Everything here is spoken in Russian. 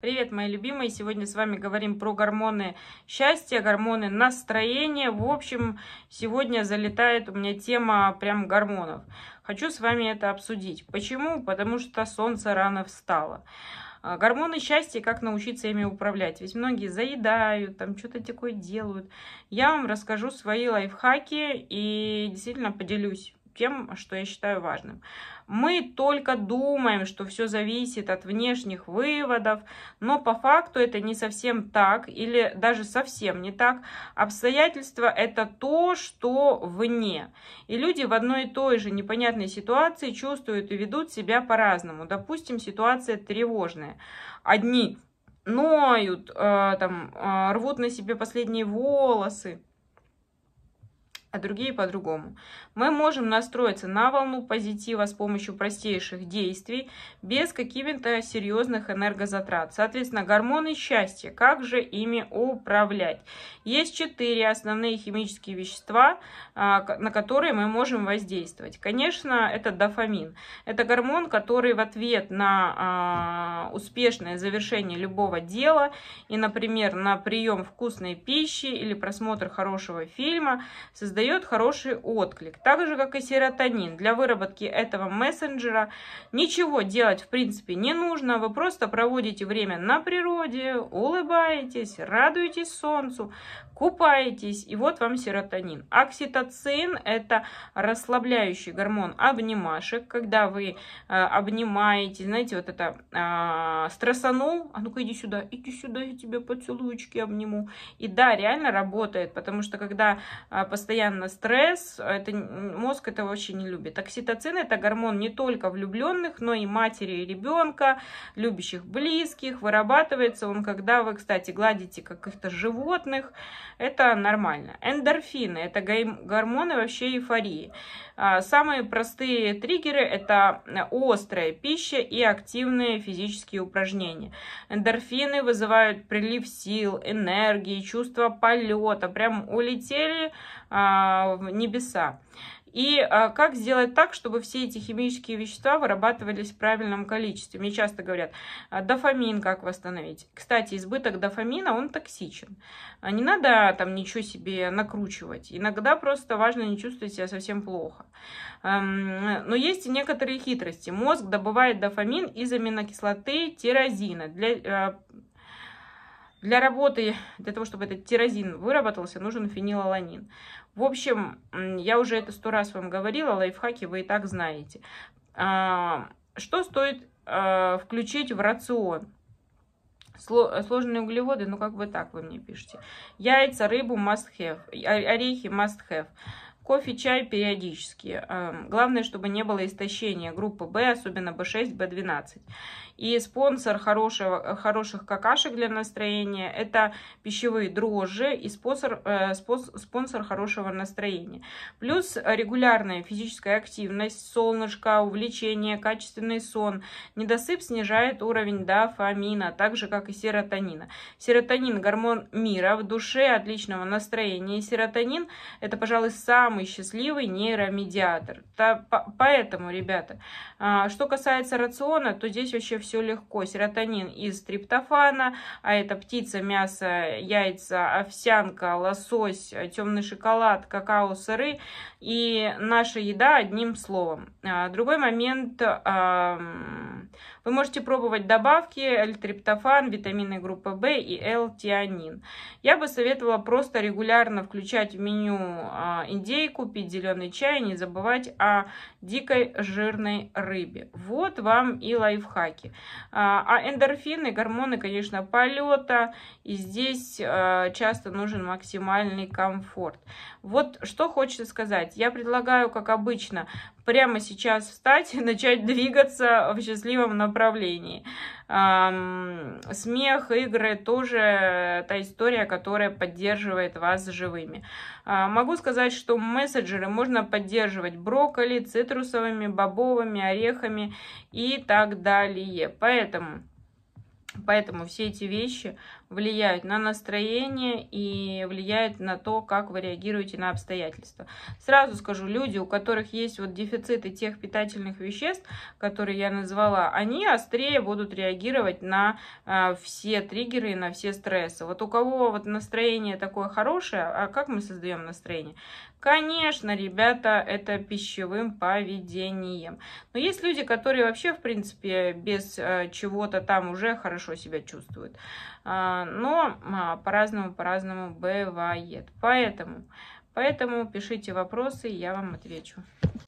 Привет, мои любимые! Сегодня с вами говорим про гормоны счастья, гормоны настроения. В общем, сегодня залетает у меня тема прям гормонов. Хочу с вами это обсудить. Почему? Потому что солнце рано встало. А, гормоны счастья, как научиться ими управлять. Ведь многие заедают, там что-то такое делают. Я вам расскажу свои лайфхаки и действительно поделюсь тем, что я считаю важным. Мы только думаем, что все зависит от внешних выводов, но по факту это не совсем так или даже совсем не так. Обстоятельства – это то, что вне. И люди в одной и той же непонятной ситуации чувствуют и ведут себя по-разному. Допустим, ситуация тревожная. Одни ноют, э, там, э, рвут на себе последние волосы, а другие по-другому. Мы можем настроиться на волну позитива с помощью простейших действий, без каких-то серьезных энергозатрат. Соответственно, гормоны счастья, как же ими управлять? Есть четыре основные химические вещества, а, на которые мы можем воздействовать. Конечно, это дофамин. Это гормон, который в ответ на а, успешное завершение любого дела и, например, на прием вкусной пищи или просмотр хорошего фильма создает создает хороший отклик, так же как и серотонин. Для выработки этого мессенджера ничего делать в принципе не нужно, вы просто проводите время на природе, улыбаетесь, радуетесь солнцу, купаетесь, и вот вам серотонин. Окситоцин – это расслабляющий гормон обнимашек, когда вы э, обнимаете, знаете, вот это э, стрессанул, а ну-ка иди сюда, иди сюда, я тебе поцелуечки обниму. И да, реально работает, потому что когда э, постоянно постоянно стресс, это, мозг это вообще не любит. Окситоцин – это гормон не только влюбленных, но и матери и ребенка, любящих близких. Вырабатывается он, когда вы, кстати, гладите каких-то животных. Это нормально. Эндорфины – это гормоны вообще эйфории. А, самые простые триггеры – это э, острая пища и активные физические упражнения. Эндорфины вызывают прилив сил, энергии, чувство полета. Прям улетели, а, а, в небеса. И а, как сделать так, чтобы все эти химические вещества вырабатывались в правильном количестве? Мне часто говорят, а, дофамин как восстановить? Кстати, избыток дофамина, он токсичен. Не надо там ничего себе накручивать. Иногда просто важно не чувствовать себя совсем плохо. Эм, но есть и некоторые хитрости. Мозг добывает дофамин из аминокислоты тирозина. Для э, для работы, для того, чтобы этот тирозин выработался, нужен фенилаланин. В общем, я уже это сто раз вам говорила, лайфхаки вы и так знаете. А, что стоит а, включить в рацион? Сложные углеводы, ну как бы так вы мне пишете. Яйца, рыбу must have, орехи must have. Кофе, чай периодически. Главное, чтобы не было истощения группы В, особенно В6, В12. И спонсор хорошего, хороших какашек для настроения – это пищевые дрожжи и спонсор, э, спонсор хорошего настроения. Плюс регулярная физическая активность, солнышко, увлечение, качественный сон. Недосып снижает уровень дофамина, так же, как и серотонина. Серотонин – гормон мира в душе, отличного настроения. И серотонин – это, пожалуй, самый самый счастливый нейромедиатор. поэтому, ребята, а, что касается рациона, то здесь вообще все легко. Серотонин из триптофана, а это птица, мясо, яйца, овсянка, лосось, темный шоколад, какао, сыры и наша еда одним словом. А, другой момент... вы можете пробовать добавки L-триптофан, витамины группы В и L-тианин. Я бы советовала просто регулярно включать в меню а, индейку, индейку, пить зеленый чай, не забывать о дикой жирной рыбе. Вот вам и лайфхаки. А, а эндорфины, гормоны, конечно, полета. И здесь э, часто нужен максимальный комфорт. Вот что хочется сказать. Я предлагаю, как обычно, прямо сейчас встать и начать двигаться в счастливом направлении. Смех, игры тоже та история, которая поддерживает вас живыми. А, могу сказать, что мессенджеры можно поддерживать брокколи, цитрусовыми, бобовыми, орехами и так далее. Поэтому Поэтому все эти вещи влияют на настроение и влияют на то, как вы реагируете на обстоятельства. Сразу скажу, люди, у которых есть вот дефициты тех питательных веществ, которые я назвала, они острее будут реагировать на э, все триггеры и на все стрессы. Вот у кого вот настроение такое хорошее, а как мы создаем настроение? Конечно, ребята, это пищевым поведением. Но есть люди, которые вообще, в принципе, без э, чего-то там уже хорошо хорошо себя чувствует. А, но а, по-разному, по-разному бывает. Поэтому, поэтому пишите вопросы, и я вам отвечу.